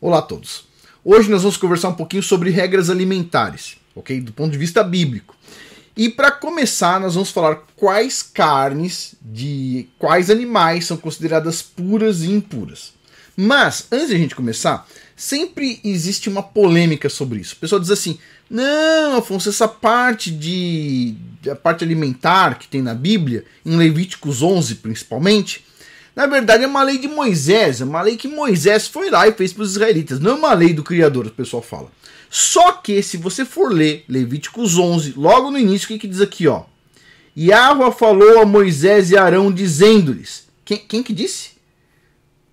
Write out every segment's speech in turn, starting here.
Olá a todos. Hoje nós vamos conversar um pouquinho sobre regras alimentares, ok? Do ponto de vista bíblico. E para começar, nós vamos falar quais carnes de quais animais são consideradas puras e impuras. Mas, antes de a gente começar, sempre existe uma polêmica sobre isso. O pessoal diz assim: não, Afonso, essa parte de. a parte alimentar que tem na Bíblia, em Levíticos 11 principalmente, na verdade é uma lei de Moisés, é uma lei que Moisés foi lá e fez para os israelitas, não é uma lei do Criador, o pessoal fala. Só que se você for ler Levíticos 11, logo no início, o que, que diz aqui, ó? falou a Moisés e Arão dizendo-lhes, quem, quem que disse?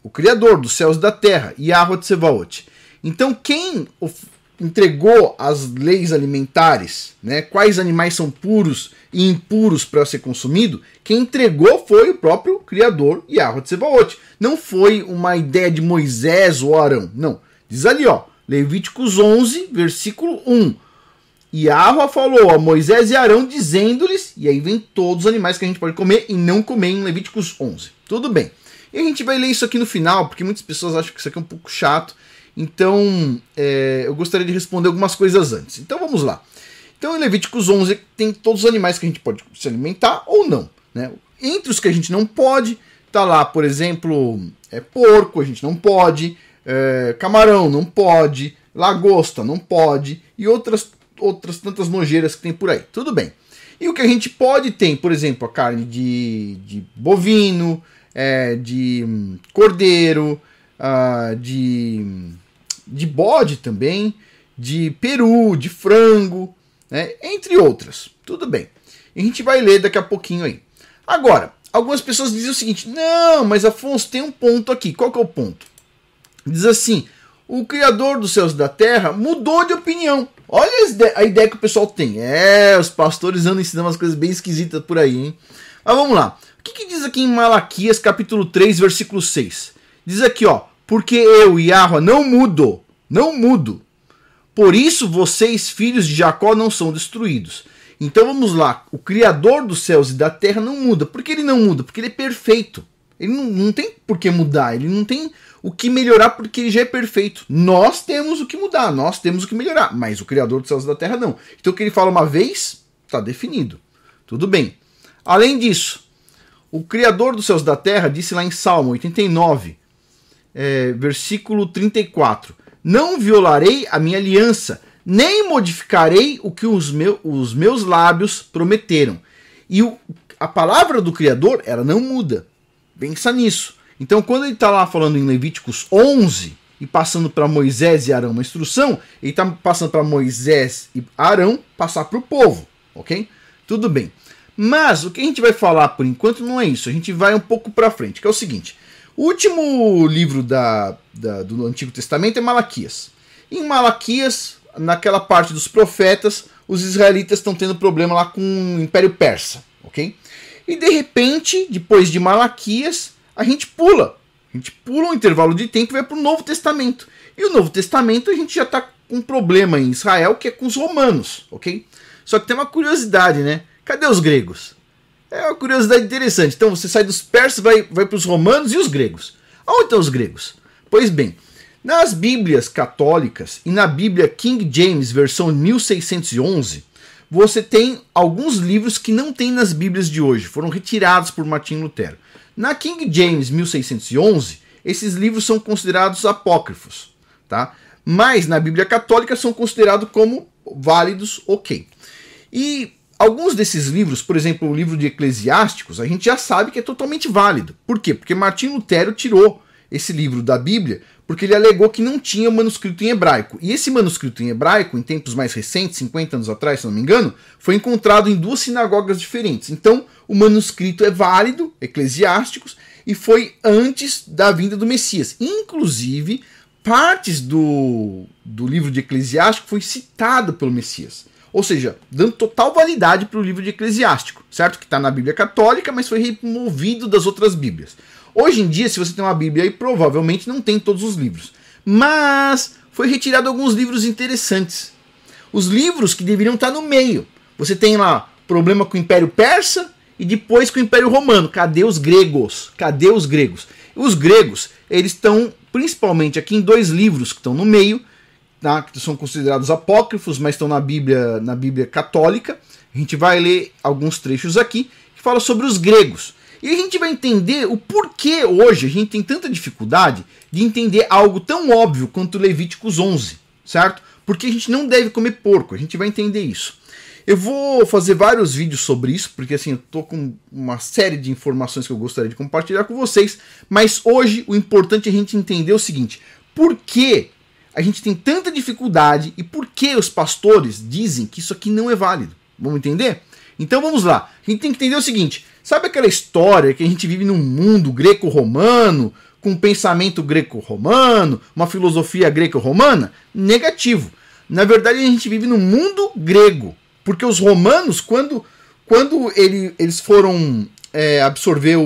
O Criador dos céus e da terra, de Tsevaot. Então quem entregou as leis alimentares, né? Quais animais são puros e impuros para ser consumido? Quem entregou foi o próprio criador Yahweh Sebaote. Não foi uma ideia de Moisés ou Arão, não. Diz ali, ó, Levíticos 11, versículo 1. Yahweh falou a Moisés e Arão dizendo-lhes, e aí vem todos os animais que a gente pode comer e não comer em Levíticos 11. Tudo bem. E a gente vai ler isso aqui no final, porque muitas pessoas acham que isso aqui é um pouco chato então, é, eu gostaria de responder algumas coisas antes. Então, vamos lá. Então, em Levíticos 11 tem todos os animais que a gente pode se alimentar ou não. Né? Entre os que a gente não pode, tá lá, por exemplo, é, porco, a gente não pode, é, camarão, não pode, lagosta, não pode, e outras, outras tantas nojeiras que tem por aí. Tudo bem. E o que a gente pode tem, por exemplo, a carne de, de bovino, é, de hum, cordeiro, uh, de hum, de bode também, de peru, de frango, né? entre outras. Tudo bem. A gente vai ler daqui a pouquinho aí. Agora, algumas pessoas dizem o seguinte: não, mas Afonso tem um ponto aqui. Qual que é o ponto? Diz assim: o Criador dos céus e da terra mudou de opinião. Olha a ideia que o pessoal tem. É, os pastores andam ensinando umas coisas bem esquisitas por aí, hein? Mas vamos lá. O que, que diz aqui em Malaquias, capítulo 3, versículo 6? Diz aqui, ó. Porque eu, Yahweh, não mudo. Não mudo. Por isso vocês, filhos de Jacó, não são destruídos. Então vamos lá. O Criador dos céus e da terra não muda. Por que ele não muda? Porque ele é perfeito. Ele não, não tem por que mudar. Ele não tem o que melhorar porque ele já é perfeito. Nós temos o que mudar. Nós temos o que melhorar. Mas o Criador dos céus e da terra não. Então o que ele fala uma vez, está definido. Tudo bem. Além disso, o Criador dos céus e da terra disse lá em Salmo 89, é, eh, versículo 34. Não violarei a minha aliança, nem modificarei o que os, meu, os meus lábios prometeram. E o, a palavra do Criador, ela não muda. Pensa nisso. Então, quando ele está lá falando em Levíticos 11 e passando para Moisés e Arão uma instrução, ele está passando para Moisés e Arão passar para o povo, ok? Tudo bem. Mas o que a gente vai falar por enquanto não é isso. A gente vai um pouco para frente, que é o seguinte: o último livro da, da, do Antigo Testamento é Malaquias. Em Malaquias, naquela parte dos profetas, os israelitas estão tendo problema lá com o Império Persa, ok? E de repente, depois de Malaquias, a gente pula. A gente pula um intervalo de tempo e vai para o Novo Testamento. E o Novo Testamento a gente já está com um problema em Israel, que é com os romanos, ok? Só que tem uma curiosidade, né? Cadê os gregos? É uma curiosidade interessante. Então você sai dos persas, vai, vai para os romanos e os gregos. Onde estão os gregos? Pois bem, nas Bíblias católicas e na Bíblia King James, versão 1611, você tem alguns livros que não tem nas Bíblias de hoje, foram retirados por Martim Lutero. Na King James 1611, esses livros são considerados apócrifos, tá? Mas na Bíblia Católica são considerados como válidos, ok. E Alguns desses livros, por exemplo, o livro de Eclesiásticos, a gente já sabe que é totalmente válido. Por quê? Porque Martim Lutero tirou esse livro da Bíblia porque ele alegou que não tinha manuscrito em hebraico. E esse manuscrito em hebraico, em tempos mais recentes, 50 anos atrás, se não me engano, foi encontrado em duas sinagogas diferentes. Então, o manuscrito é válido, Eclesiásticos, e foi antes da vinda do Messias. Inclusive, partes do, do livro de Eclesiástico foi citado pelo Messias. Ou seja, dando total validade para o livro de Eclesiástico, certo? Que está na Bíblia Católica, mas foi removido das outras Bíblias. Hoje em dia, se você tem uma Bíblia aí, provavelmente não tem todos os livros. Mas foi retirado alguns livros interessantes. Os livros que deveriam estar tá no meio. Você tem lá problema com o Império Persa e depois com o Império Romano. Cadê os gregos? Cadê os gregos? Os gregos, eles estão principalmente aqui em dois livros que estão no meio, tá? que são considerados apócrifos, mas estão na Bíblia, na Bíblia católica. A gente vai ler alguns trechos aqui que fala sobre os gregos. E a gente vai entender o porquê hoje a gente tem tanta dificuldade de entender algo tão óbvio quanto Levíticos 11, certo? Porque a gente não deve comer porco, a gente vai entender isso. Eu vou fazer vários vídeos sobre isso, porque assim, eu tô com uma série de informações que eu gostaria de compartilhar com vocês, mas hoje o importante é a gente entender o seguinte: por que a gente tem tanta dificuldade e por que os pastores dizem que isso aqui não é válido? Vamos entender? Então vamos lá. A gente tem que entender o seguinte: sabe aquela história que a gente vive num mundo greco-romano, com um pensamento greco-romano, uma filosofia greco-romana? Negativo. Na verdade, a gente vive num mundo grego, porque os romanos, quando, quando ele, eles foram é, absorver o,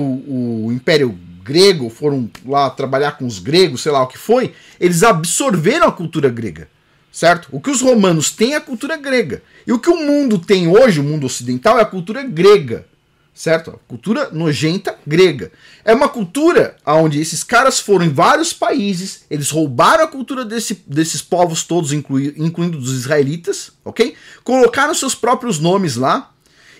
o Império grego, foram lá trabalhar com os gregos, sei lá o que foi, eles absorveram a cultura grega, certo? O que os romanos têm é a cultura grega. E o que o mundo tem hoje, o mundo ocidental, é a cultura grega, certo? A cultura nojenta grega. É uma cultura onde esses caras foram em vários países, eles roubaram a cultura desse, desses povos todos, incluindo dos israelitas, ok? Colocaram seus próprios nomes lá,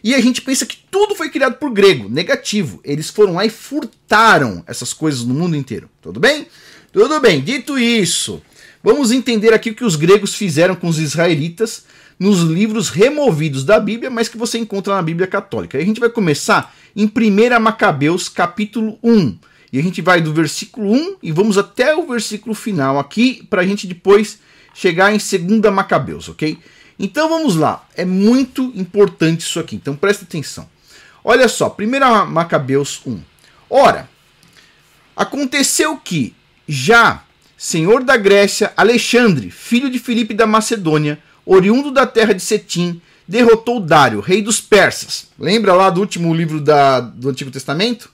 e a gente pensa que tudo foi criado por grego. Negativo. Eles foram lá e furtaram essas coisas no mundo inteiro. Tudo bem? Tudo bem. Dito isso, vamos entender aqui o que os gregos fizeram com os israelitas nos livros removidos da Bíblia, mas que você encontra na Bíblia Católica. E a gente vai começar em 1 Macabeus, capítulo 1. E a gente vai do versículo 1 e vamos até o versículo final aqui, para a gente depois chegar em 2 Macabeus, ok? Então vamos lá, é muito importante isso aqui, então presta atenção. Olha só, 1 Macabeus 1. Ora, aconteceu que já senhor da Grécia, Alexandre, filho de Filipe da Macedônia, oriundo da terra de Setim, derrotou Dário, rei dos persas. Lembra lá do último livro da, do Antigo Testamento?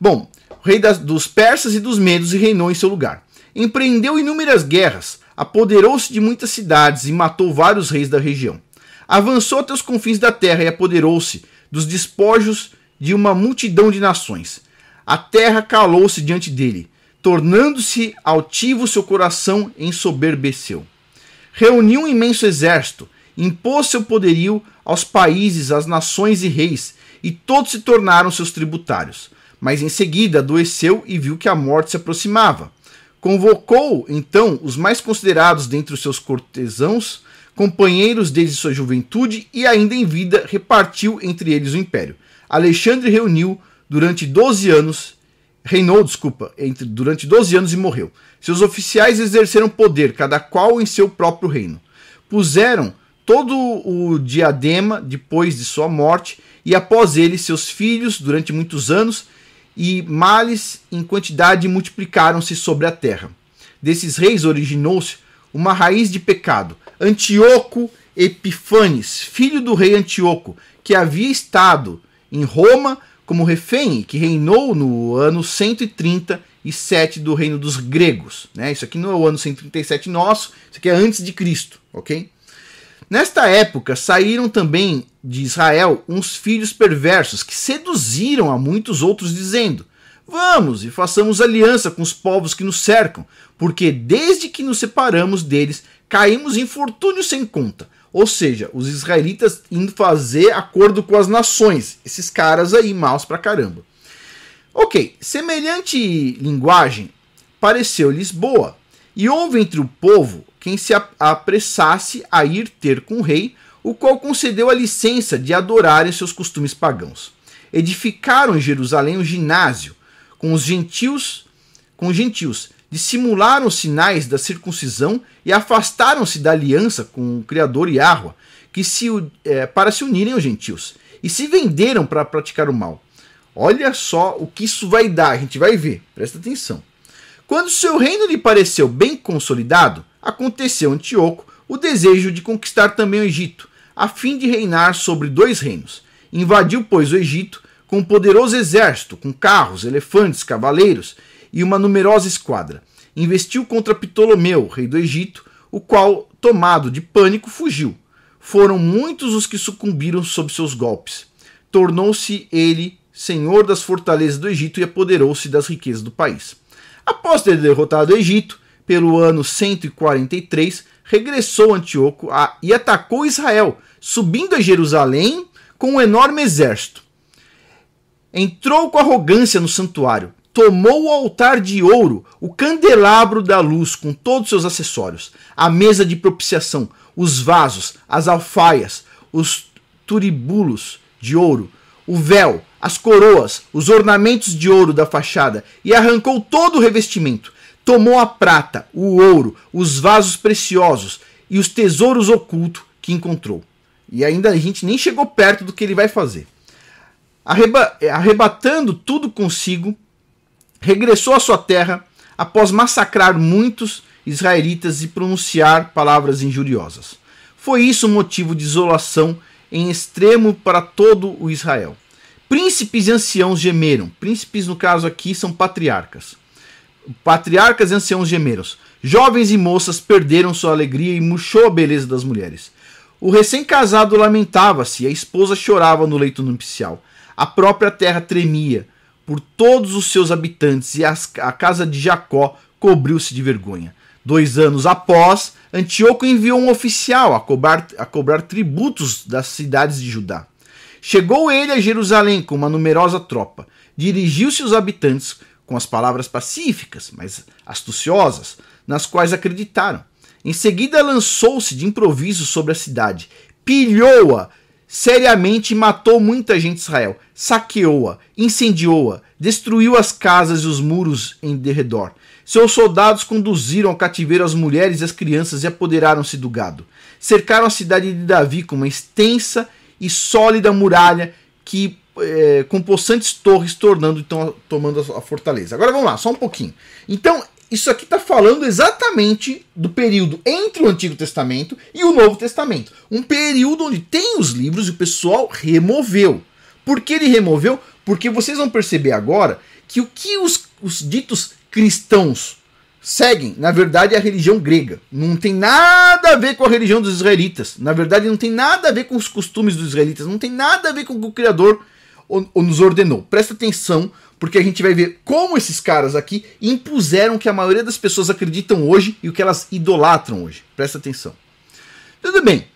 Bom, rei das, dos persas e dos medos e reinou em seu lugar. Empreendeu inúmeras guerras, apoderou-se de muitas cidades e matou vários reis da região. Avançou até os confins da terra e apoderou-se dos despojos de uma multidão de nações. A terra calou-se diante dele, tornando-se altivo seu coração ensoberbeceu. Reuniu um imenso exército, impôs seu poderio aos países, às nações e reis, e todos se tornaram seus tributários. Mas em seguida adoeceu e viu que a morte se aproximava. Convocou, então, os mais considerados dentre os seus cortesãos, companheiros desde sua juventude e ainda em vida repartiu entre eles o império. Alexandre reuniu durante 12 anos, reinou, desculpa, entre, durante 12 anos e morreu. Seus oficiais exerceram poder, cada qual em seu próprio reino. Puseram todo o diadema depois de sua morte e após ele seus filhos durante muitos anos e males em quantidade multiplicaram-se sobre a terra. Desses reis originou-se uma raiz de pecado. Antíoco Epifanes, filho do rei Antíoco, que havia estado em Roma como refém, que reinou no ano 137 do reino dos gregos. Né? Isso aqui não é o ano 137 nosso, isso aqui é antes de Cristo, ok? Nesta época saíram também de Israel uns filhos perversos que seduziram a muitos outros, dizendo: Vamos e façamos aliança com os povos que nos cercam, porque desde que nos separamos deles, caímos em infortúnio sem conta. Ou seja, os israelitas indo fazer acordo com as nações. Esses caras aí, maus pra caramba. Ok, semelhante linguagem pareceu Lisboa e houve entre o povo quem se apressasse a ir ter com o rei, o qual concedeu a licença de adorarem seus costumes pagãos. Edificaram em Jerusalém um ginásio com os gentios, com os gentios, dissimularam os sinais da circuncisão e afastaram-se da aliança com o Criador Yahua, que se, é, para se unirem aos gentios, e se venderam para praticar o mal. Olha só o que isso vai dar, a gente vai ver, presta atenção. Quando seu reino lhe pareceu bem consolidado, aconteceu em Antíoco o desejo de conquistar também o Egito, a fim de reinar sobre dois reinos. Invadiu, pois, o Egito com um poderoso exército, com carros, elefantes, cavaleiros e uma numerosa esquadra. Investiu contra Ptolomeu, rei do Egito, o qual, tomado de pânico, fugiu. Foram muitos os que sucumbiram sob seus golpes. Tornou-se ele senhor das fortalezas do Egito e apoderou-se das riquezas do país. Após ter derrotado o Egito, pelo ano 143, regressou a Antíoco e atacou Israel, subindo a Jerusalém com um enorme exército. Entrou com arrogância no santuário, tomou o altar de ouro, o candelabro da luz com todos seus acessórios, a mesa de propiciação, os vasos, as alfaias, os turibulos de ouro, o véu, as coroas, os ornamentos de ouro da fachada e arrancou todo o revestimento, Tomou a prata, o ouro, os vasos preciosos e os tesouros ocultos que encontrou. E ainda a gente nem chegou perto do que ele vai fazer. Arreba é, arrebatando tudo consigo, regressou à sua terra após massacrar muitos israelitas e pronunciar palavras injuriosas. Foi isso um motivo de isolação em extremo para todo o Israel. Príncipes e anciãos gemeram. Príncipes, no caso aqui, são patriarcas patriarcas e anciãos gemelos. Jovens e moças perderam sua alegria e murchou a beleza das mulheres. O recém-casado lamentava-se e a esposa chorava no leito nupcial. A própria terra tremia por todos os seus habitantes e a casa de Jacó cobriu-se de vergonha. Dois anos após, Antíoco enviou um oficial a cobrar, a cobrar tributos das cidades de Judá. Chegou ele a Jerusalém com uma numerosa tropa. Dirigiu-se aos habitantes, com as palavras pacíficas, mas astuciosas, nas quais acreditaram. Em seguida, lançou-se de improviso sobre a cidade, pilhou-a seriamente e matou muita gente de Israel, saqueou-a, incendiou-a, destruiu as casas e os muros em derredor. Seus soldados conduziram ao cativeiro as mulheres e as crianças e apoderaram-se do gado. Cercaram a cidade de Davi com uma extensa e sólida muralha que é, com possantes torres tornando então tomando a, a fortaleza. Agora vamos lá, só um pouquinho. Então isso aqui está falando exatamente do período entre o Antigo Testamento e o Novo Testamento, um período onde tem os livros e o pessoal removeu. Por que ele removeu? Porque vocês vão perceber agora que o que os, os ditos cristãos seguem, na verdade, é a religião grega. Não tem nada a ver com a religião dos israelitas. Na verdade, não tem nada a ver com os costumes dos israelitas. Não tem nada a ver com o que o Criador ou nos ordenou. Presta atenção, porque a gente vai ver como esses caras aqui impuseram o que a maioria das pessoas acreditam hoje e o que elas idolatram hoje. Presta atenção. Tudo bem.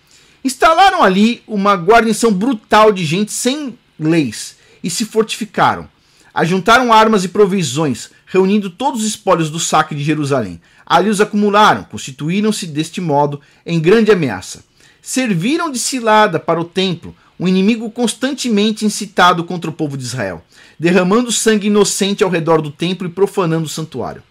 Instalaram ali uma guarnição brutal de gente sem leis e se fortificaram. Ajuntaram armas e provisões, reunindo todos os espólios do saque de Jerusalém. Ali os acumularam, constituíram-se deste modo em grande ameaça. Serviram de cilada para o templo, um inimigo constantemente incitado contra o povo de Israel, derramando sangue inocente ao redor do templo e profanando o santuário.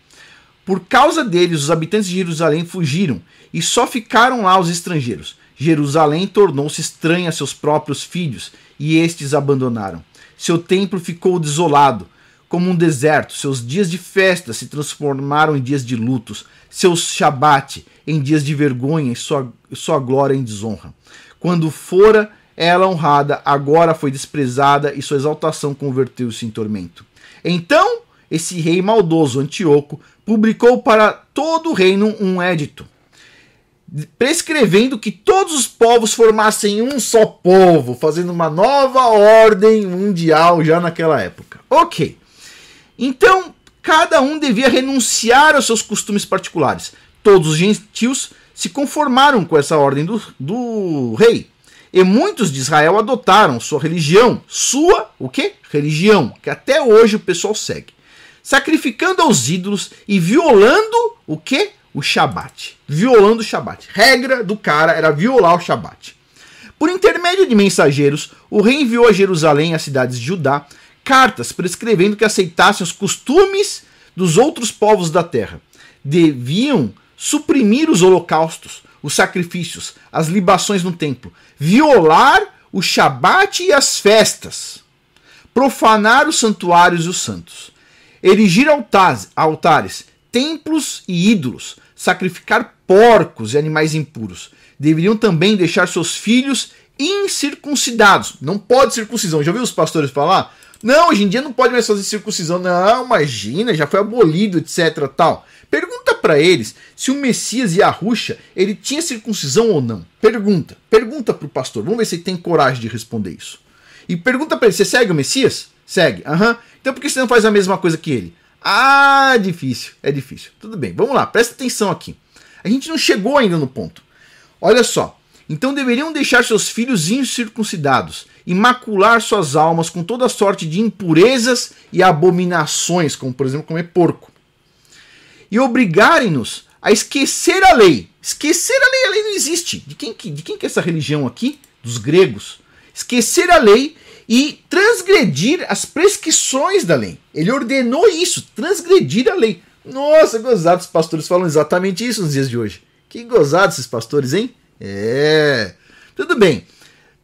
Por causa deles, os habitantes de Jerusalém fugiram e só ficaram lá os estrangeiros. Jerusalém tornou-se estranha a seus próprios filhos e estes abandonaram. Seu templo ficou desolado, como um deserto. Seus dias de festa se transformaram em dias de lutos. Seu Shabat em dias de vergonha e sua, sua glória em desonra. Quando fora ela honrada agora foi desprezada e sua exaltação converteu-se em tormento. Então, esse rei maldoso, Antíoco, publicou para todo o reino um édito, prescrevendo que todos os povos formassem um só povo, fazendo uma nova ordem mundial já naquela época. Ok. Então, cada um devia renunciar aos seus costumes particulares. Todos os gentios se conformaram com essa ordem do, do rei. E muitos de Israel adotaram sua religião, sua, o quê? Religião, que até hoje o pessoal segue. Sacrificando aos ídolos e violando o quê? O Shabat. Violando o Shabat. Regra do cara era violar o Shabat. Por intermédio de mensageiros, o rei enviou a Jerusalém e às cidades de Judá cartas prescrevendo que aceitassem os costumes dos outros povos da terra. Deviam suprimir os holocaustos, os sacrifícios, as libações no templo, violar o Shabat e as festas, profanar os santuários e os santos, erigir altares, templos e ídolos, sacrificar porcos e animais impuros. Deveriam também deixar seus filhos incircuncidados. Não pode circuncisão. Já viu os pastores falar? Não, hoje em dia não pode mais fazer circuncisão. Não, imagina, já foi abolido, etc. tal. Pergunta para eles se o Messias e a Ruxa ele tinha circuncisão ou não. Pergunta. Pergunta pro pastor. Vamos ver se ele tem coragem de responder isso. E pergunta para ele: você segue o Messias? Segue. Aham. Uhum. Então por que você não faz a mesma coisa que ele? Ah, difícil. É difícil. Tudo bem, vamos lá, presta atenção aqui. A gente não chegou ainda no ponto. Olha só. Então deveriam deixar seus filhos incircuncidados e macular suas almas com toda sorte de impurezas e abominações, como por exemplo comer porco. E obrigarem-nos a esquecer a lei. Esquecer a lei, a lei não existe. De quem, de quem que é essa religião aqui? Dos gregos. Esquecer a lei e transgredir as prescrições da lei. Ele ordenou isso, transgredir a lei. Nossa, gozado, os pastores falam exatamente isso nos dias de hoje. Que gozado esses pastores, hein? É. Tudo bem.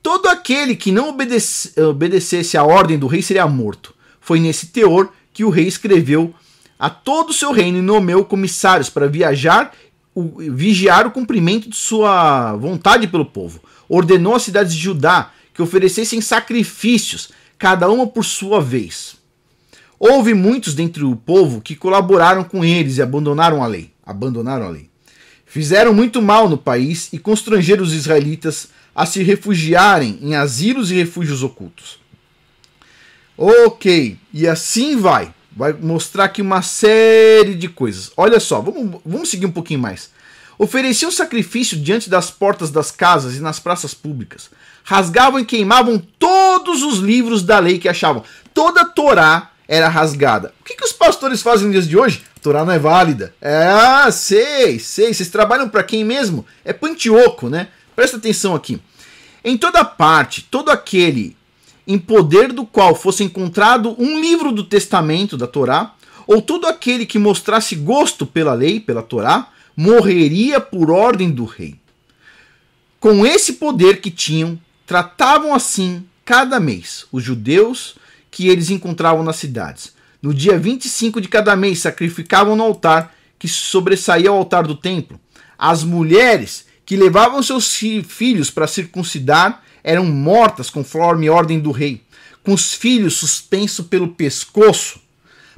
Todo aquele que não obedecesse à ordem do rei seria morto. Foi nesse teor que o rei escreveu a todo o seu reino e nomeou comissários para viajar, o, vigiar o cumprimento de sua vontade pelo povo. Ordenou às cidades de Judá que oferecessem sacrifícios, cada uma por sua vez. Houve muitos dentre o povo que colaboraram com eles e abandonaram a lei. Abandonaram a lei. Fizeram muito mal no país e constrangeram os israelitas a se refugiarem em asilos e refúgios ocultos. Ok, e assim vai. Vai mostrar aqui uma série de coisas. Olha só, vamos, vamos seguir um pouquinho mais. Ofereciam sacrifício diante das portas das casas e nas praças públicas. Rasgavam e queimavam todos os livros da lei que achavam. Toda a Torá era rasgada. O que, que os pastores fazem nos dias de hoje? A Torá não é válida. É, ah, sei, sei. Vocês trabalham para quem mesmo? É Pantioco, né? Presta atenção aqui. Em toda parte, todo aquele em poder do qual fosse encontrado um livro do testamento da Torá, ou todo aquele que mostrasse gosto pela lei, pela Torá, morreria por ordem do rei. Com esse poder que tinham, tratavam assim cada mês os judeus que eles encontravam nas cidades. No dia 25 de cada mês, sacrificavam no altar que sobressaía ao altar do templo. As mulheres que levavam seus filhos para circuncidar eram mortas conforme ordem do rei, com os filhos suspensos pelo pescoço.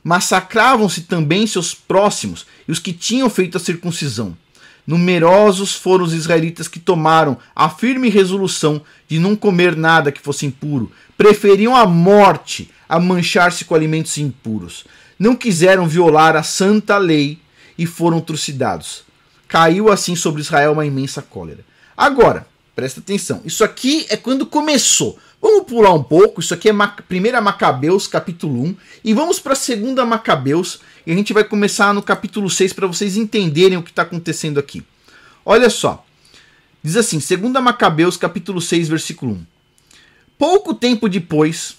Massacravam-se também seus próximos e os que tinham feito a circuncisão. Numerosos foram os israelitas que tomaram a firme resolução de não comer nada que fosse impuro. Preferiam a morte a manchar-se com alimentos impuros. Não quiseram violar a santa lei e foram trucidados. Caiu assim sobre Israel uma imensa cólera. Agora, presta atenção. Isso aqui é quando começou. Vamos pular um pouco. Isso aqui é Mac primeira Macabeus, capítulo 1. E vamos para a segunda Macabeus. E a gente vai começar no capítulo 6 para vocês entenderem o que está acontecendo aqui. Olha só. Diz assim, 2 Macabeus, capítulo 6, versículo 1. Pouco tempo depois,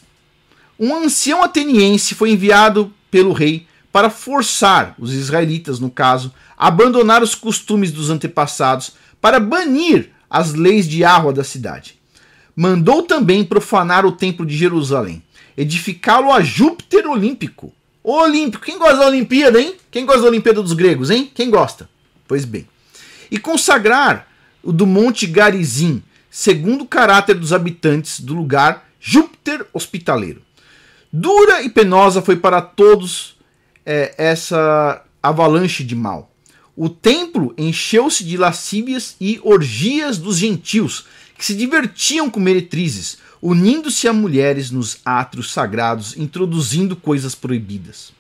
um ancião ateniense foi enviado pelo rei para forçar os israelitas, no caso, a abandonar os costumes dos antepassados para banir as leis de Arwa da cidade. Mandou também profanar o templo de Jerusalém, edificá-lo a Júpiter Olímpico. Olímpico, quem gosta da Olimpíada, hein? Quem gosta da Olimpíada dos gregos, hein? Quem gosta? Pois bem. E consagrar o do Monte Garizim, segundo o caráter dos habitantes do lugar, Júpiter Hospitaleiro. Dura e penosa foi para todos é, essa avalanche de mal. O templo encheu-se de lascívias e orgias dos gentios, que se divertiam com meretrizes, unindo-se a mulheres nos átrios sagrados, introduzindo coisas proibidas.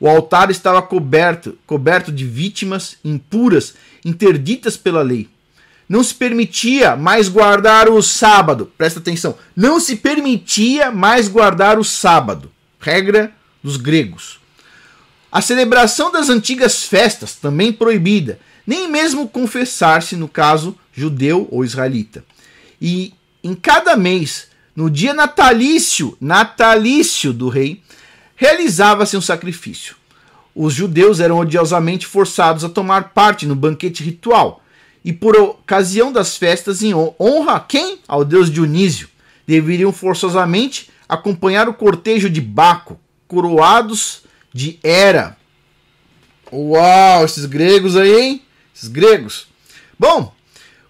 O altar estava coberto, coberto de vítimas impuras, interditas pela lei. Não se permitia mais guardar o sábado. Presta atenção. Não se permitia mais guardar o sábado. Regra dos gregos. A celebração das antigas festas, também proibida, nem mesmo confessar-se, no caso, judeu ou israelita. E em cada mês, no dia natalício, natalício do rei, realizava-se um sacrifício. Os judeus eram odiosamente forçados a tomar parte no banquete ritual, e por ocasião das festas em honra a quem? Ao deus Dionísio. Deveriam forçosamente acompanhar o cortejo de Baco, coroados de Era. Uau, esses gregos aí, hein? Esses gregos. Bom,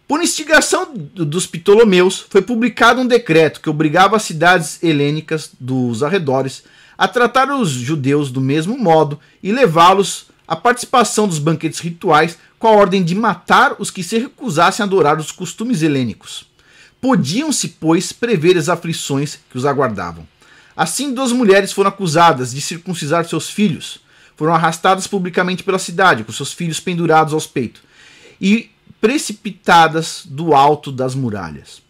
por instigação dos Ptolomeus, foi publicado um decreto que obrigava as cidades helênicas dos arredores a tratar os judeus do mesmo modo e levá-los à participação dos banquetes rituais com a ordem de matar os que se recusassem a adorar os costumes helênicos. Podiam-se, pois, prever as aflições que os aguardavam. Assim, duas mulheres foram acusadas de circuncisar seus filhos. Foram arrastadas publicamente pela cidade, com seus filhos pendurados aos peitos, e precipitadas do alto das muralhas.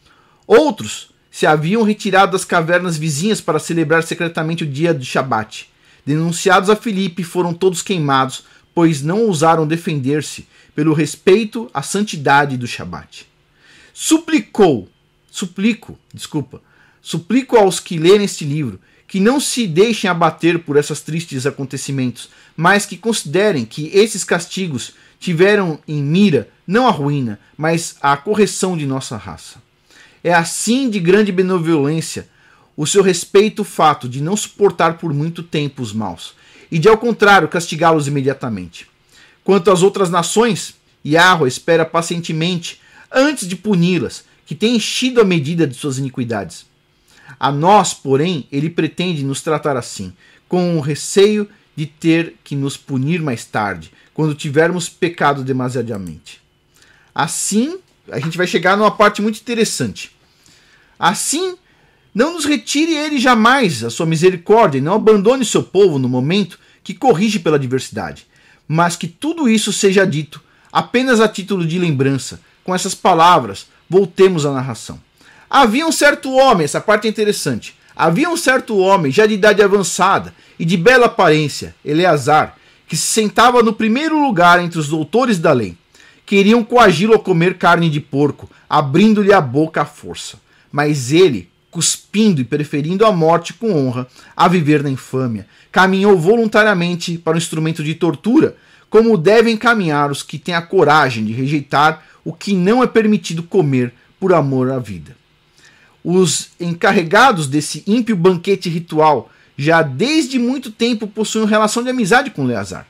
Outros se haviam retirado das cavernas vizinhas para celebrar secretamente o dia de Shabat. Denunciados a Filipe, foram todos queimados, pois não ousaram defender-se pelo respeito à santidade do Shabat. Suplicou, suplico, desculpa, Suplico aos que lerem este livro que não se deixem abater por esses tristes acontecimentos, mas que considerem que esses castigos tiveram em mira não a ruína, mas a correção de nossa raça. É assim de grande benevolência o seu respeito o fato de não suportar por muito tempo os maus, e de ao contrário castigá-los imediatamente. Quanto às outras nações, Yahweh espera pacientemente antes de puni-las, que tem enchido a medida de suas iniquidades. A nós, porém, ele pretende nos tratar assim, com o receio de ter que nos punir mais tarde, quando tivermos pecado demasiadamente. Assim, a gente vai chegar numa parte muito interessante. Assim, não nos retire ele jamais a sua misericórdia e não abandone seu povo no momento que corrige pela adversidade, mas que tudo isso seja dito apenas a título de lembrança. Com essas palavras, voltemos à narração. Havia um certo homem, essa parte é interessante. Havia um certo homem, já de idade avançada e de bela aparência, Eleazar, que se sentava no primeiro lugar entre os doutores da lei. Queriam coagi-lo a comer carne de porco, abrindo-lhe a boca à força. Mas ele, cuspindo e preferindo a morte com honra a viver na infâmia, caminhou voluntariamente para o um instrumento de tortura, como devem caminhar os que têm a coragem de rejeitar o que não é permitido comer por amor à vida. Os encarregados desse ímpio banquete ritual já desde muito tempo possuíam relação de amizade com Leazar.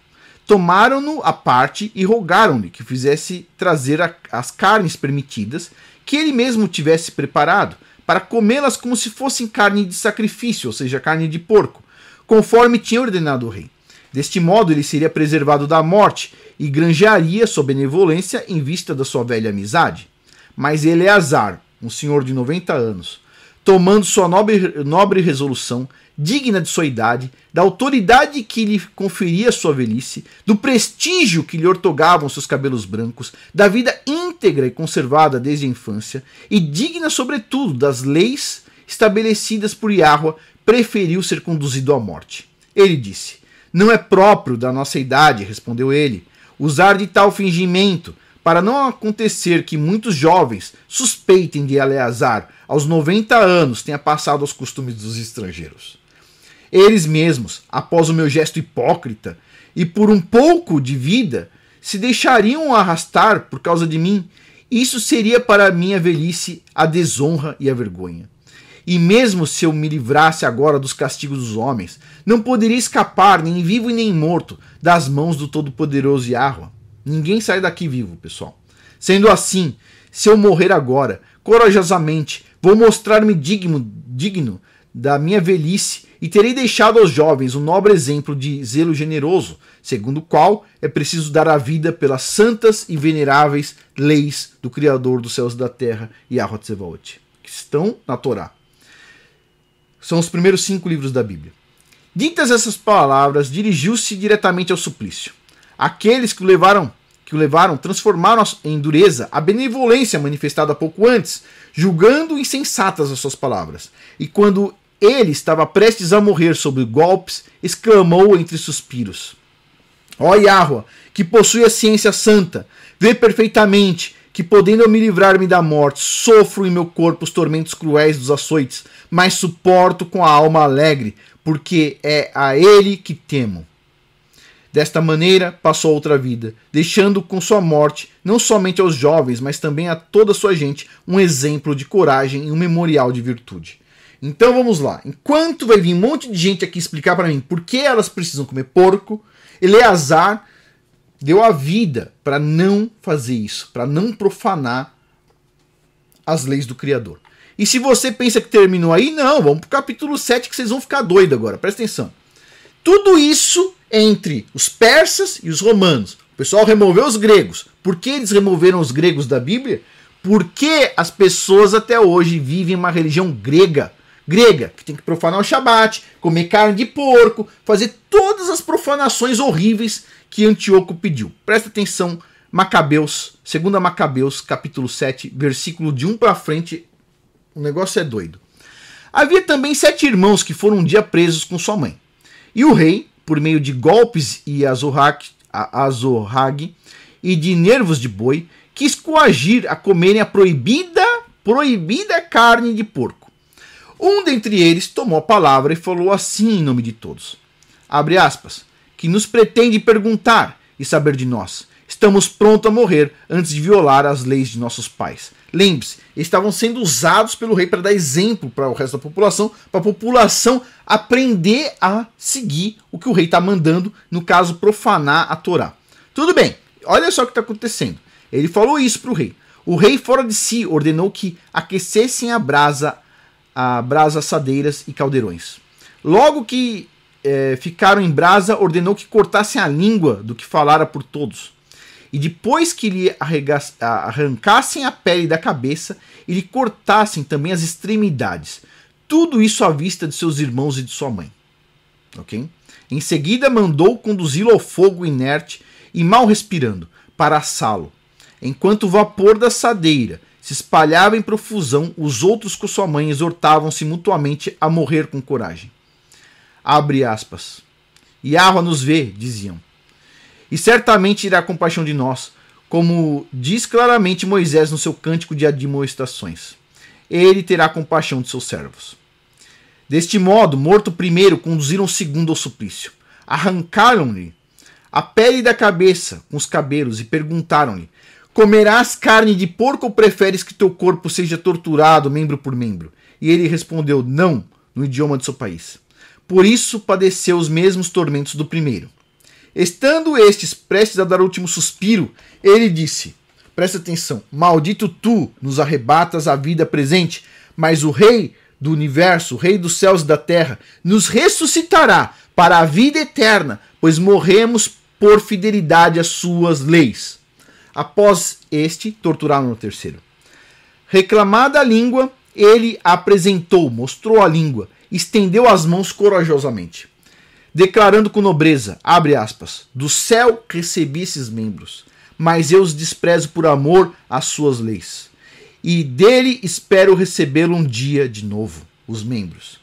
Tomaram-no à parte e rogaram-lhe que fizesse trazer a, as carnes permitidas que ele mesmo tivesse preparado para comê-las como se fossem carne de sacrifício, ou seja, carne de porco, conforme tinha ordenado o rei. Deste modo, ele seria preservado da morte e granjearia sua benevolência em vista da sua velha amizade. Mas Eleazar, um senhor de 90 anos, tomando sua nobre, nobre resolução, digna de sua idade, da autoridade que lhe conferia sua velhice, do prestígio que lhe ortogavam seus cabelos brancos, da vida íntegra e conservada desde a infância, e digna, sobretudo, das leis estabelecidas por Yahua, preferiu ser conduzido à morte. Ele disse: Não é próprio da nossa idade, respondeu ele, usar de tal fingimento para não acontecer que muitos jovens suspeitem de Eleazar, aos 90 anos, tenha passado aos costumes dos estrangeiros. Eles mesmos, após o meu gesto hipócrita e por um pouco de vida, se deixariam arrastar por causa de mim. Isso seria para minha velhice a desonra e a vergonha. E mesmo se eu me livrasse agora dos castigos dos homens, não poderia escapar, nem vivo e nem morto, das mãos do Todo-Poderoso Yahweh Ninguém sai daqui vivo, pessoal. Sendo assim, se eu morrer agora, corajosamente, vou mostrar-me digno, digno da minha velhice e terei deixado aos jovens um nobre exemplo de zelo generoso, segundo o qual é preciso dar a vida pelas santas e veneráveis leis do Criador dos céus e da terra, Yahweh Tzevaot, que estão na Torá. São os primeiros cinco livros da Bíblia. Ditas essas palavras, dirigiu-se diretamente ao suplício. Aqueles que o levaram que o levaram transformaram em dureza a benevolência manifestada pouco antes, julgando insensatas as suas palavras. E quando ele estava prestes a morrer sob golpes, exclamou entre suspiros: Ó Yahua, que possui a ciência santa, vê perfeitamente que, podendo me livrar-me da morte, sofro em meu corpo os tormentos cruéis dos açoites, mas suporto com a alma alegre, porque é a ele que temo. Desta maneira, passou outra vida, deixando com sua morte não somente aos jovens, mas também a toda sua gente um exemplo de coragem e um memorial de virtude. Então vamos lá. Enquanto vai vir um monte de gente aqui explicar para mim por que elas precisam comer porco, Eleazar deu a vida para não fazer isso, para não profanar as leis do Criador. E se você pensa que terminou aí, não, vamos para o capítulo 7 que vocês vão ficar doido agora, presta atenção. Tudo isso entre os persas e os romanos. O pessoal removeu os gregos. Por que eles removeram os gregos da Bíblia? Porque as pessoas até hoje vivem uma religião grega. Grega, que tem que profanar o Shabat, comer carne de porco, fazer todas as profanações horríveis que Antíoco pediu. Presta atenção, Macabeus, 2 Macabeus, capítulo 7, versículo de 1 para frente. O negócio é doido. Havia também sete irmãos que foram um dia presos com sua mãe. E o rei por meio de golpes e azorraque Azorrag e de nervos de boi, quis coagir a comerem a proibida, proibida carne de porco. Um dentre eles tomou a palavra e falou assim em nome de todos. Abre aspas. Que nos pretende perguntar e saber de nós. Estamos prontos a morrer antes de violar as leis de nossos pais. Lembre-se, estavam sendo usados pelo rei para dar exemplo para o resto da população, para a população aprender a seguir o que o rei está mandando, no caso, profanar a Torá. Tudo bem, olha só o que está acontecendo. Ele falou isso para o rei. O rei, fora de si, ordenou que aquecessem a brasa, a brasa assadeiras e caldeirões. Logo que é, ficaram em brasa, ordenou que cortassem a língua do que falara por todos e depois que lhe arrancassem a pele da cabeça e lhe cortassem também as extremidades. Tudo isso à vista de seus irmãos e de sua mãe. Ok? Em seguida mandou conduzi-lo ao fogo inerte e mal respirando, para assá-lo. Enquanto o vapor da assadeira se espalhava em profusão, os outros com sua mãe exortavam-se mutuamente a morrer com coragem. Abre aspas. Yahweh nos vê, diziam e certamente irá compaixão de nós, como diz claramente Moisés no seu cântico de admoestações. Ele terá compaixão de seus servos. Deste modo, morto primeiro, conduziram o segundo ao suplício. Arrancaram-lhe a pele da cabeça com os cabelos e perguntaram-lhe: Comerás carne de porco ou preferes que teu corpo seja torturado membro por membro? E ele respondeu: Não, no idioma de seu país. Por isso padeceu os mesmos tormentos do primeiro. Estando estes prestes a dar o último suspiro, ele disse: Presta atenção, maldito tu nos arrebatas a vida presente, mas o Rei do universo, o Rei dos céus e da terra, nos ressuscitará para a vida eterna, pois morremos por fidelidade às suas leis. Após este, torturaram no terceiro. Reclamada a língua, ele apresentou, mostrou a língua, estendeu as mãos corajosamente declarando com nobreza, abre aspas, do céu recebi esses membros, mas eu os desprezo por amor às suas leis. E dele espero recebê-lo um dia de novo, os membros.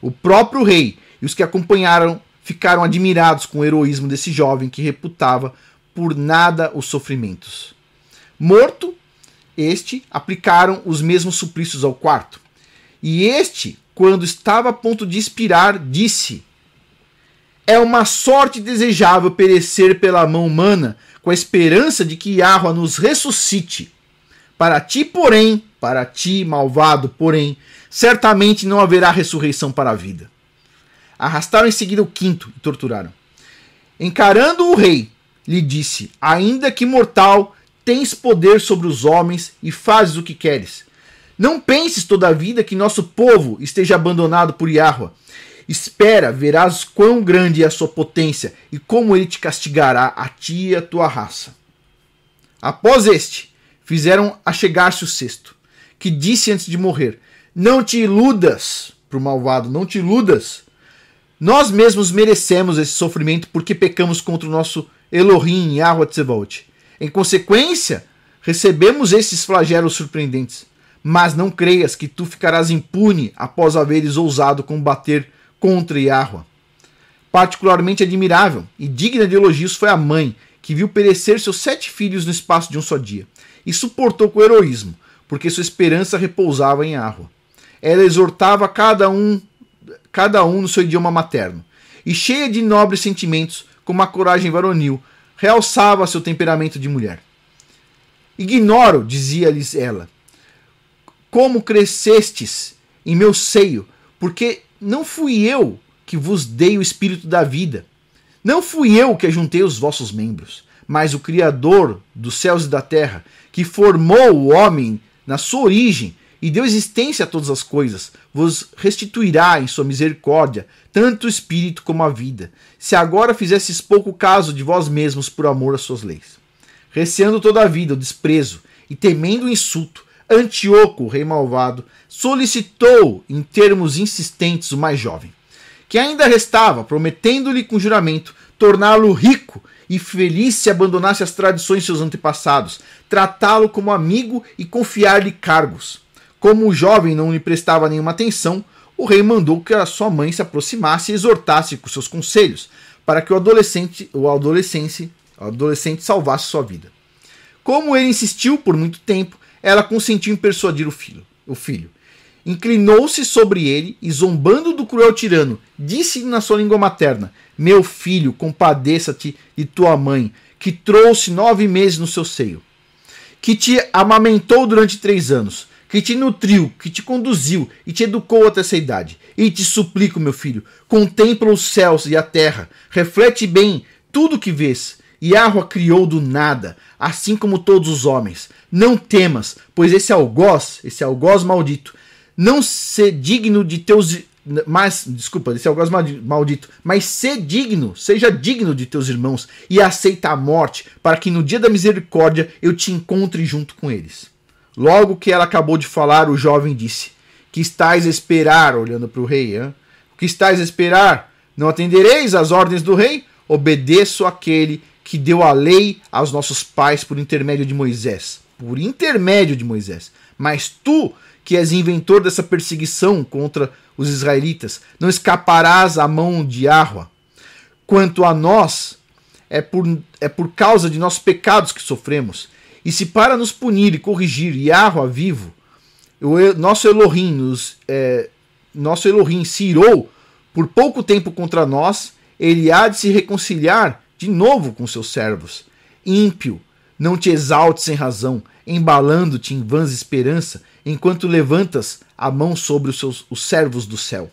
O próprio rei e os que acompanharam ficaram admirados com o heroísmo desse jovem que reputava por nada os sofrimentos. Morto, este aplicaram os mesmos suplícios ao quarto. E este, quando estava a ponto de expirar, disse: é uma sorte desejável perecer pela mão humana, com a esperança de que Yahweh nos ressuscite. Para ti, porém, para ti, malvado, porém, certamente não haverá ressurreição para a vida. Arrastaram em seguida o quinto e torturaram. Encarando o rei, lhe disse: Ainda que mortal, tens poder sobre os homens e fazes o que queres. Não penses, toda vida que nosso povo esteja abandonado por Yahweh Espera, verás quão grande é a sua potência e como ele te castigará a ti e a tua raça. Após este, fizeram a chegar-se o sexto, que disse antes de morrer: Não te iludas, para o malvado, não te iludas. Nós mesmos merecemos esse sofrimento porque pecamos contra o nosso Elohim, Yahweh Tzebaot. Em consequência, recebemos esses flagelos surpreendentes. Mas não creias que tu ficarás impune após haveres ousado combater contra Yahua. Particularmente admirável e digna de elogios foi a mãe, que viu perecer seus sete filhos no espaço de um só dia, e suportou com heroísmo, porque sua esperança repousava em Yahua. Ela exortava cada um, cada um no seu idioma materno, e cheia de nobres sentimentos, com uma coragem varonil, realçava seu temperamento de mulher. Ignoro, dizia-lhes ela, como crescestes em meu seio, porque não fui eu que vos dei o espírito da vida. Não fui eu que juntei os vossos membros, mas o Criador dos céus e da terra, que formou o homem na sua origem e deu existência a todas as coisas, vos restituirá em sua misericórdia tanto o espírito como a vida, se agora fizesses pouco caso de vós mesmos por amor às suas leis. Receando toda a vida o desprezo e temendo o insulto, Antíoco, o rei malvado, solicitou em termos insistentes o mais jovem, que ainda restava, prometendo-lhe com juramento torná-lo rico e feliz se abandonasse as tradições de seus antepassados, tratá-lo como amigo e confiar-lhe cargos. Como o jovem não lhe prestava nenhuma atenção, o rei mandou que a sua mãe se aproximasse e exortasse com seus conselhos, para que o adolescente, o adolescente, o adolescente salvasse sua vida. Como ele insistiu por muito tempo, ela consentiu em persuadir o filho. O filho inclinou-se sobre ele e, zombando do cruel tirano, disse na sua língua materna: Meu filho, compadeça-te de tua mãe, que trouxe nove meses no seu seio, que te amamentou durante três anos, que te nutriu, que te conduziu e te educou até essa idade. E te suplico, meu filho, contempla os céus e a terra, reflete bem tudo o que vês. E Yahua criou do nada, assim como todos os homens. Não temas, pois esse é algoz, esse é algoz maldito, não ser digno de teus. Mas, desculpa, esse é o gás maldito. Mas ser digno, seja digno de teus irmãos e aceita a morte, para que no dia da misericórdia eu te encontre junto com eles. Logo que ela acabou de falar, o jovem disse: Que estais a esperar? Olhando para o rei, hein? que estais a esperar? Não atendereis às ordens do rei? Obedeço àquele que deu a lei aos nossos pais por intermédio de Moisés. Por intermédio de Moisés. Mas tu que és inventor dessa perseguição contra os israelitas. Não escaparás à mão de Arwa. Quanto a nós, é por, é por causa de nossos pecados que sofremos. E se para nos punir e corrigir Yahua vivo, o nosso Elohim, nos, é, nosso Elohim se irou por pouco tempo contra nós, ele há de se reconciliar de novo com seus servos. Ímpio, não te exalte sem razão, embalando-te em vãs esperança, enquanto levantas a mão sobre os, seus, os servos do céu.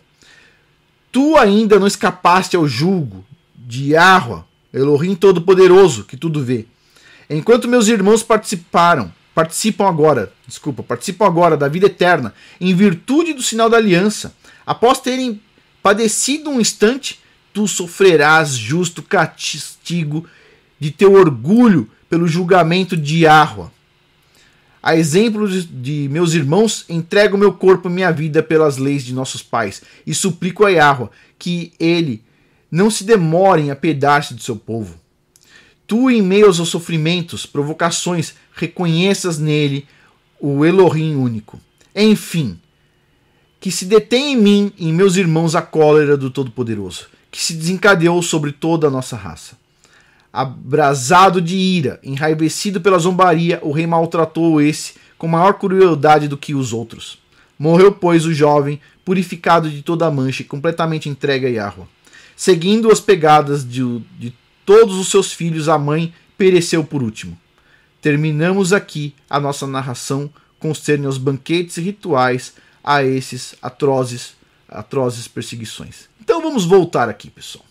Tu ainda não escapaste ao julgo de Yahweh, Elohim Todo-Poderoso, que tudo vê. Enquanto meus irmãos participaram, participam agora, desculpa, participam agora da vida eterna, em virtude do sinal da aliança, após terem padecido um instante, tu sofrerás justo castigo de teu orgulho pelo julgamento de Yahweh. A exemplo de, de meus irmãos, entrego meu corpo e minha vida pelas leis de nossos pais, e suplico a Yahweh que ele não se demore em apedar-se de seu povo. Tu, em meio aos sofrimentos, provocações, reconheças nele o Elohim único. Enfim, que se detém em mim e em meus irmãos a cólera do Todo-Poderoso, que se desencadeou sobre toda a nossa raça. Abrasado de ira, enraivecido pela zombaria, o rei maltratou esse com maior crueldade do que os outros. Morreu, pois, o jovem, purificado de toda a mancha e completamente entregue a Yahweh. Seguindo as pegadas de, de todos os seus filhos, a mãe pereceu por último. Terminamos aqui a nossa narração concerne aos banquetes e rituais a esses atrozes, atrozes perseguições. Então vamos voltar aqui, pessoal.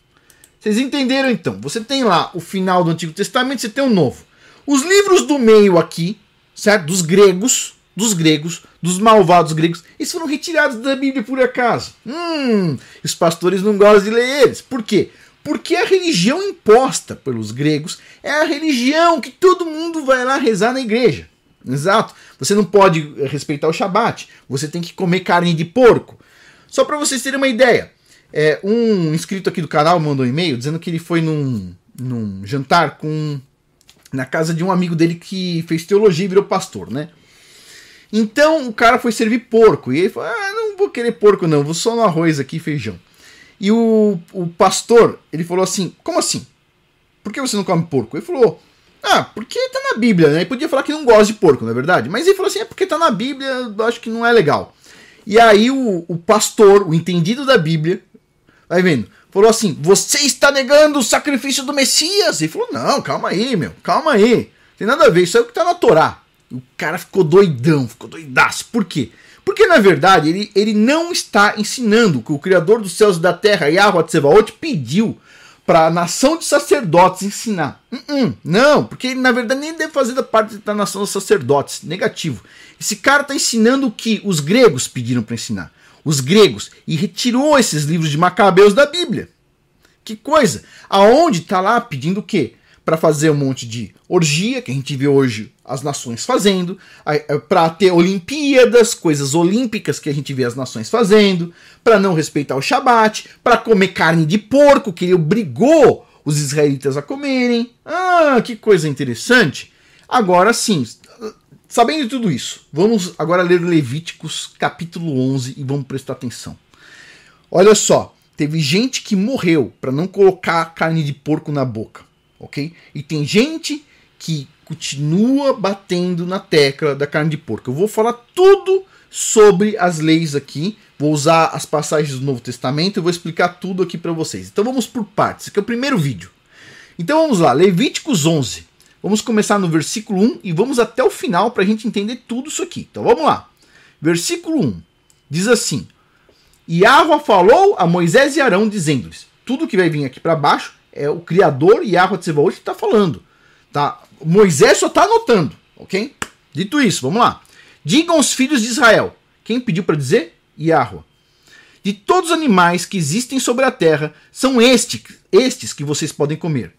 Vocês entenderam então? Você tem lá o final do Antigo Testamento, você tem o Novo. Os livros do meio aqui, certo? Dos gregos, dos gregos, dos malvados gregos, eles foram retirados da Bíblia por acaso. Hum, os pastores não gostam de ler eles. Por quê? Porque a religião imposta pelos gregos é a religião que todo mundo vai lá rezar na igreja. Exato. Você não pode respeitar o Shabat. Você tem que comer carne de porco. Só para vocês terem uma ideia, é, um inscrito aqui do canal mandou um e-mail dizendo que ele foi num, num jantar com na casa de um amigo dele que fez teologia e virou pastor, né? Então o cara foi servir porco. E ele falou: Ah, não vou querer porco, não, vou só no arroz aqui e feijão. E o, o pastor, ele falou assim: Como assim? Por que você não come porco? Ele falou: Ah, porque tá na Bíblia, né? Ele podia falar que não gosta de porco, não é verdade? Mas ele falou assim: É porque tá na Bíblia, acho que não é legal. E aí o, o pastor, o entendido da Bíblia, Vai vendo. Falou assim: Você está negando o sacrifício do Messias. E falou: Não, calma aí, meu, calma aí. Tem nada a ver, isso é o que está na Torá. E o cara ficou doidão, ficou doidaço. Por quê? Porque na verdade ele, ele não está ensinando o que o Criador dos céus e da terra, Yahweh Tsevaot, pediu para a nação de sacerdotes ensinar. Uh -uh, não, porque ele, na verdade nem deve fazer da parte da nação dos sacerdotes. Negativo. Esse cara está ensinando o que os gregos pediram para ensinar os gregos, e retirou esses livros de Macabeus da Bíblia. Que coisa! Aonde está lá pedindo o quê? Para fazer um monte de orgia, que a gente vê hoje as nações fazendo, é, para ter Olimpíadas, coisas olímpicas que a gente vê as nações fazendo, para não respeitar o Shabat, para comer carne de porco, que ele obrigou os israelitas a comerem. Ah, que coisa interessante! Agora sim, Sabendo de tudo isso, vamos agora ler Levíticos capítulo 11 e vamos prestar atenção. Olha só, teve gente que morreu para não colocar carne de porco na boca, ok? E tem gente que continua batendo na tecla da carne de porco. Eu vou falar tudo sobre as leis aqui, vou usar as passagens do Novo Testamento e vou explicar tudo aqui para vocês. Então vamos por partes. Esse aqui é o primeiro vídeo. Então vamos lá, Levíticos 11. Vamos começar no versículo 1 e vamos até o final para a gente entender tudo isso aqui. Então vamos lá. Versículo 1 diz assim: Yahweh falou a Moisés e Arão, dizendo-lhes: Tudo que vai vir aqui para baixo é o Criador Yahweh Tsebaot que está falando. Tá? Moisés só está anotando, ok? Dito isso, vamos lá. Digam aos filhos de Israel: Quem pediu para dizer? Yahweh. De todos os animais que existem sobre a terra, são estes, estes que vocês podem comer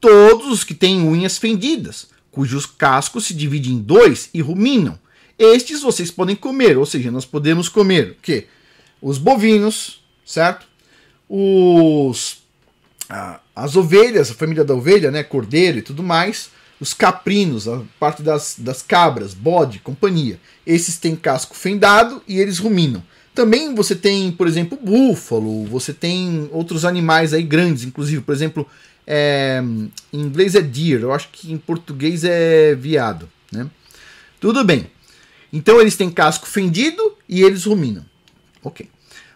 todos os que têm unhas fendidas, cujos cascos se dividem em dois e ruminam. Estes vocês podem comer, ou seja, nós podemos comer o quê? Os bovinos, certo? Os ah, as ovelhas, a família da ovelha, né, cordeiro e tudo mais, os caprinos, a parte das, das cabras, bode, companhia. Esses têm casco fendado e eles ruminam. Também você tem, por exemplo, búfalo, você tem outros animais aí grandes, inclusive, por exemplo, é, em inglês é deer, eu acho que em português é viado, né? Tudo bem. Então eles têm casco fendido e eles ruminam. Ok.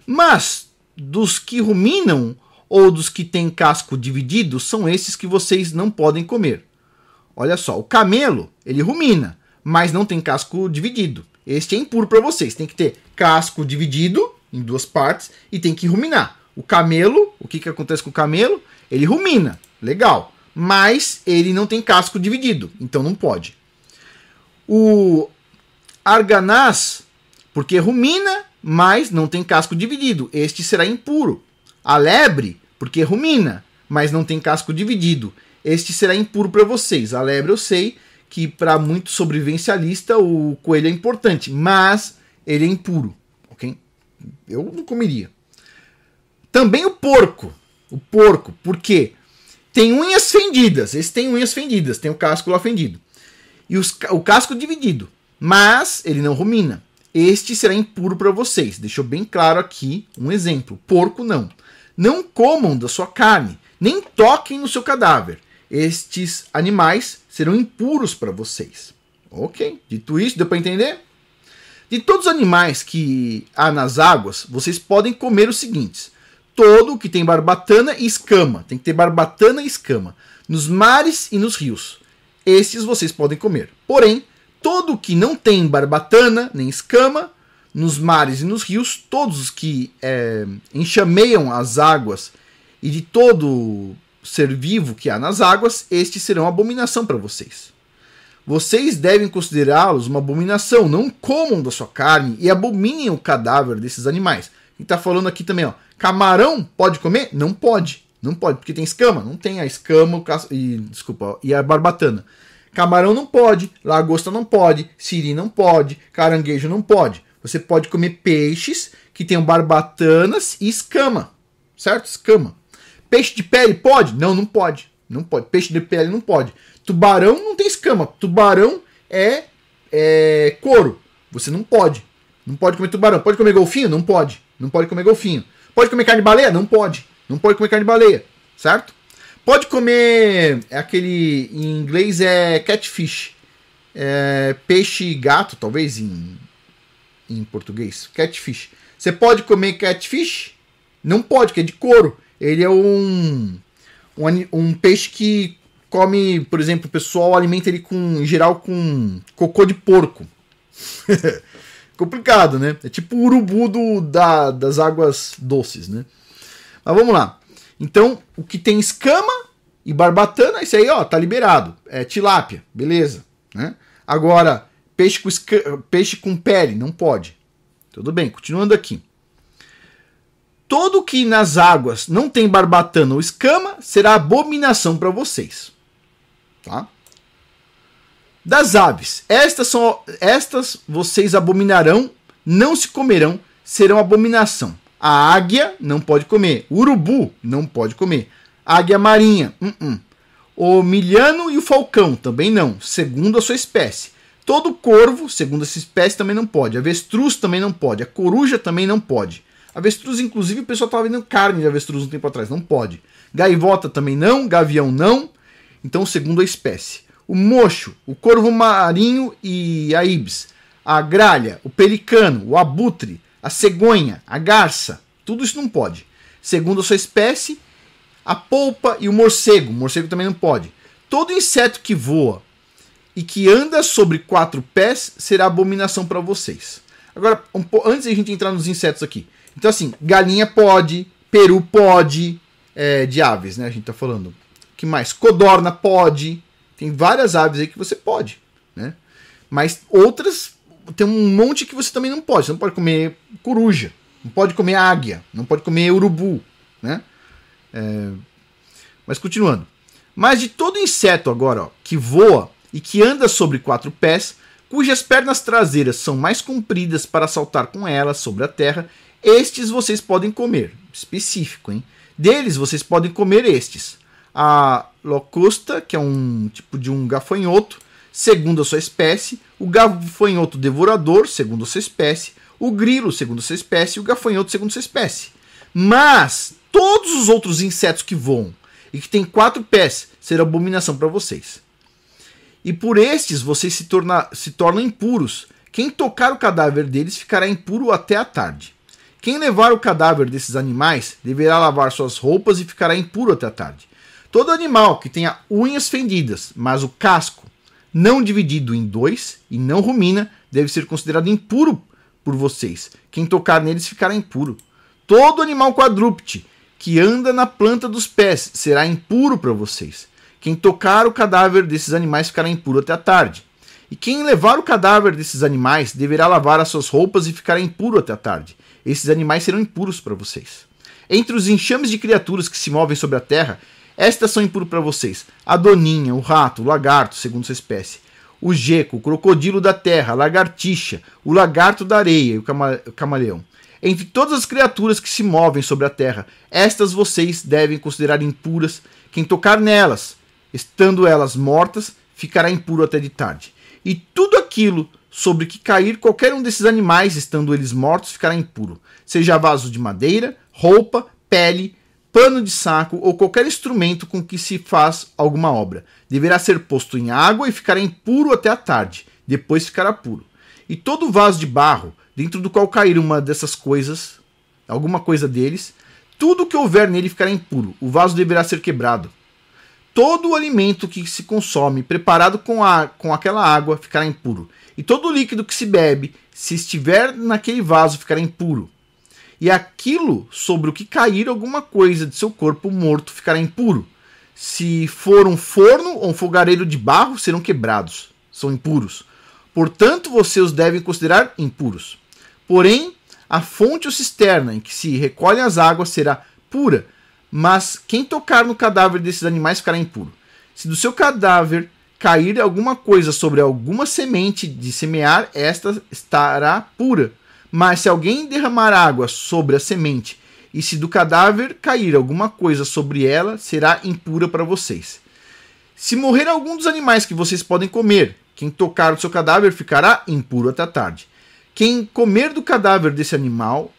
Mas dos que ruminam ou dos que têm casco dividido são esses que vocês não podem comer. Olha só, o camelo ele rumina, mas não tem casco dividido. Este é impuro para vocês. Tem que ter casco dividido em duas partes e tem que ruminar. O camelo, o que, que acontece com o camelo? Ele rumina, legal. Mas ele não tem casco dividido, então não pode. O Arganaz, porque rumina, mas não tem casco dividido, este será impuro. A lebre, porque rumina, mas não tem casco dividido, este será impuro para vocês. A lebre eu sei que para muito sobrevivencialista o coelho é importante, mas ele é impuro, ok? Eu não comeria. Também o porco, o porco, por quê? Tem unhas fendidas, esse tem unhas fendidas, tem o casco lá fendido. E os, o casco dividido, mas ele não rumina. Este será impuro para vocês. Deixou bem claro aqui um exemplo. Porco não. Não comam da sua carne, nem toquem no seu cadáver. Estes animais serão impuros para vocês. Ok, dito isso, deu para entender? De todos os animais que há nas águas, vocês podem comer os seguintes: todo que tem barbatana e escama. Tem que ter barbatana e escama. Nos mares e nos rios. Esses vocês podem comer. Porém, todo que não tem barbatana nem escama, nos mares e nos rios, todos os que é, enxameiam as águas e de todo ser vivo que há nas águas, estes serão abominação para vocês. Vocês devem considerá-los uma abominação, não comam da sua carne e abominem o cadáver desses animais. Quem está falando aqui também, ó, Camarão pode comer? Não pode. Não pode, porque tem escama. Não tem a escama e, desculpa, e a barbatana. Camarão não pode, lagosta não pode, siri não pode, caranguejo não pode. Você pode comer peixes que tenham barbatanas e escama. Certo? Escama. Peixe de pele pode? Não, não pode. Não pode. Peixe de pele não pode. Tubarão não tem escama. Tubarão é, é couro. Você não pode. Não pode comer tubarão. Pode comer golfinho? Não pode. Não pode comer golfinho. Pode comer carne de baleia? Não pode. Não pode comer carne de baleia, certo? Pode comer é aquele em inglês é catfish, é, peixe gato, talvez em, em português, catfish. Você pode comer catfish? Não pode, que é de couro. Ele é um, um, um peixe que come, por exemplo, o pessoal alimenta ele com, em geral, com cocô de porco. complicado, né? É tipo o urubu do, da, das águas doces, né? Mas vamos lá. Então, o que tem escama e barbatana, isso aí, ó, tá liberado. É tilápia, beleza, né? Agora, peixe com, peixe com pele, não pode. Tudo bem, continuando aqui. Todo que nas águas não tem barbatana ou escama será abominação para vocês. Tá? das aves. Estas são estas vocês abominarão, não se comerão, serão abominação. A águia não pode comer, o urubu não pode comer, águia marinha, uh -uh. o milhano e o falcão também não, segundo a sua espécie. Todo corvo, segundo essa espécie, também não pode. Avestruz também não pode. A coruja também não pode. Avestruz, inclusive, o pessoal estava vendo carne de avestruz um tempo atrás. Não pode. Gaivota também não. Gavião não. Então, segundo a espécie o mocho, o corvo marinho e a ibis, a gralha, o pelicano, o abutre, a cegonha, a garça, tudo isso não pode. Segundo a sua espécie, a polpa e o morcego, o morcego também não pode. Todo inseto que voa e que anda sobre quatro pés será abominação para vocês. Agora, um antes da gente entrar nos insetos aqui. Então, assim, galinha pode, peru pode, é, de aves, né? A gente tá falando. que mais? Codorna pode, tem várias aves aí que você pode, né? Mas outras tem um monte que você também não pode. Você não pode comer coruja, não pode comer águia, não pode comer urubu, né? É... Mas continuando. Mas de todo inseto agora ó, que voa e que anda sobre quatro pés, cujas pernas traseiras são mais compridas para saltar com elas sobre a terra, estes vocês podem comer. Específico, hein? Deles vocês podem comer estes a locusta, que é um tipo de um gafanhoto, segundo a sua espécie, o gafanhoto devorador, segundo a sua espécie, o grilo, segundo a sua espécie, e o gafanhoto, segundo a sua espécie. Mas todos os outros insetos que voam e que têm quatro pés serão abominação para vocês. E por estes vocês se, torna, se tornam impuros. Quem tocar o cadáver deles ficará impuro até a tarde. Quem levar o cadáver desses animais deverá lavar suas roupas e ficará impuro até a tarde. Todo animal que tenha unhas fendidas, mas o casco não dividido em dois e não rumina, deve ser considerado impuro por vocês. Quem tocar neles ficará impuro. Todo animal quadrúpede que anda na planta dos pés será impuro para vocês. Quem tocar o cadáver desses animais ficará impuro até a tarde. E quem levar o cadáver desses animais deverá lavar as suas roupas e ficará impuro até a tarde. Esses animais serão impuros para vocês. Entre os enxames de criaturas que se movem sobre a terra estas são impuras para vocês: a doninha, o rato, o lagarto, segundo sua espécie, o geco, o crocodilo da terra, a lagartixa, o lagarto da areia e o, o camaleão. Entre todas as criaturas que se movem sobre a terra, estas vocês devem considerar impuras. Quem tocar nelas, estando elas mortas, ficará impuro até de tarde. E tudo aquilo sobre que cair qualquer um desses animais, estando eles mortos, ficará impuro, seja vaso de madeira, roupa, pele, pano de saco ou qualquer instrumento com que se faz alguma obra. Deverá ser posto em água e ficará impuro até a tarde, depois ficará puro. E todo vaso de barro, dentro do qual cair uma dessas coisas, alguma coisa deles, tudo que houver nele ficará impuro, o vaso deverá ser quebrado. Todo o alimento que se consome, preparado com, a, com aquela água, ficará impuro. E todo o líquido que se bebe, se estiver naquele vaso, ficará impuro e aquilo sobre o que cair alguma coisa de seu corpo morto ficará impuro. Se for um forno ou um fogareiro de barro, serão quebrados, são impuros. Portanto, você os deve considerar impuros. Porém, a fonte ou cisterna em que se recolhem as águas será pura, mas quem tocar no cadáver desses animais ficará impuro. Se do seu cadáver cair alguma coisa sobre alguma semente de semear, esta estará pura, mas se alguém derramar água sobre a semente, e se do cadáver cair alguma coisa sobre ela, será impura para vocês. Se morrer algum dos animais que vocês podem comer, quem tocar o seu cadáver ficará impuro até a tarde. Quem comer do cadáver desse animal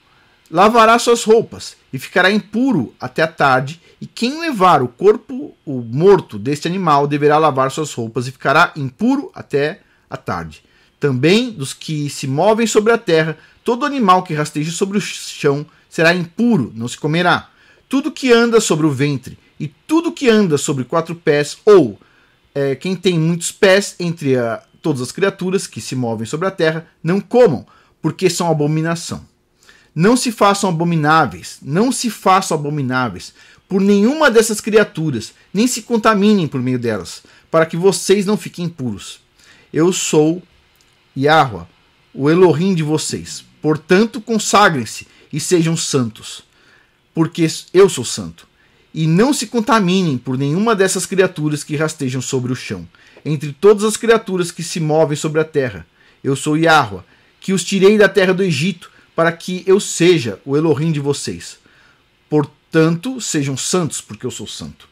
lavará suas roupas e ficará impuro até a tarde, e quem levar o corpo o morto deste animal deverá lavar suas roupas e ficará impuro até a tarde. Também dos que se movem sobre a terra Todo animal que rasteje sobre o chão será impuro, não se comerá. Tudo que anda sobre o ventre e tudo que anda sobre quatro pés, ou é, quem tem muitos pés entre a, todas as criaturas que se movem sobre a terra, não comam, porque são abominação. Não se façam abomináveis, não se façam abomináveis por nenhuma dessas criaturas, nem se contaminem por meio delas, para que vocês não fiquem impuros. Eu sou Yahua, o Elohim de vocês. Portanto, consagrem-se e sejam santos, porque eu sou santo. E não se contaminem por nenhuma dessas criaturas que rastejam sobre o chão, entre todas as criaturas que se movem sobre a terra. Eu sou Yahua, que os tirei da terra do Egito, para que eu seja o Elohim de vocês. Portanto, sejam santos, porque eu sou santo.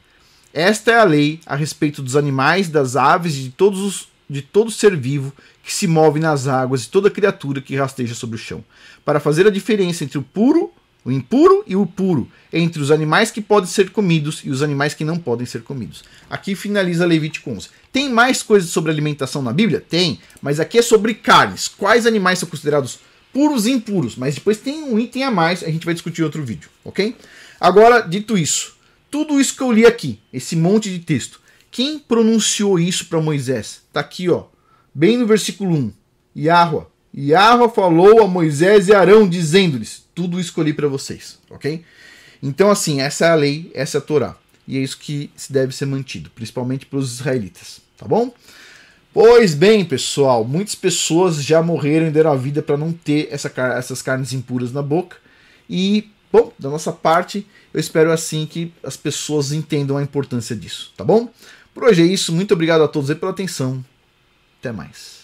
Esta é a lei a respeito dos animais, das aves e de, todos, de todo ser vivo que se move nas águas e toda criatura que rasteja sobre o chão, para fazer a diferença entre o puro, o impuro e o puro, entre os animais que podem ser comidos e os animais que não podem ser comidos. Aqui finaliza Levítico 11. Tem mais coisas sobre alimentação na Bíblia? Tem, mas aqui é sobre carnes. Quais animais são considerados puros e impuros? Mas depois tem um item a mais, a gente vai discutir em outro vídeo, ok? Agora, dito isso, tudo isso que eu li aqui, esse monte de texto, quem pronunciou isso para Moisés? Tá aqui, ó bem no versículo 1. Yahua. Yahua falou a Moisés e Arão, dizendo-lhes: Tudo escolhi para vocês, ok? Então, assim, essa é a lei, essa é a Torá. E é isso que se deve ser mantido, principalmente pelos israelitas, tá bom? Pois bem, pessoal, muitas pessoas já morreram e deram a vida para não ter essa, essas carnes impuras na boca. E, bom, da nossa parte, eu espero assim que as pessoas entendam a importância disso, tá bom? Por hoje é isso, muito obrigado a todos aí pela atenção. Até mais.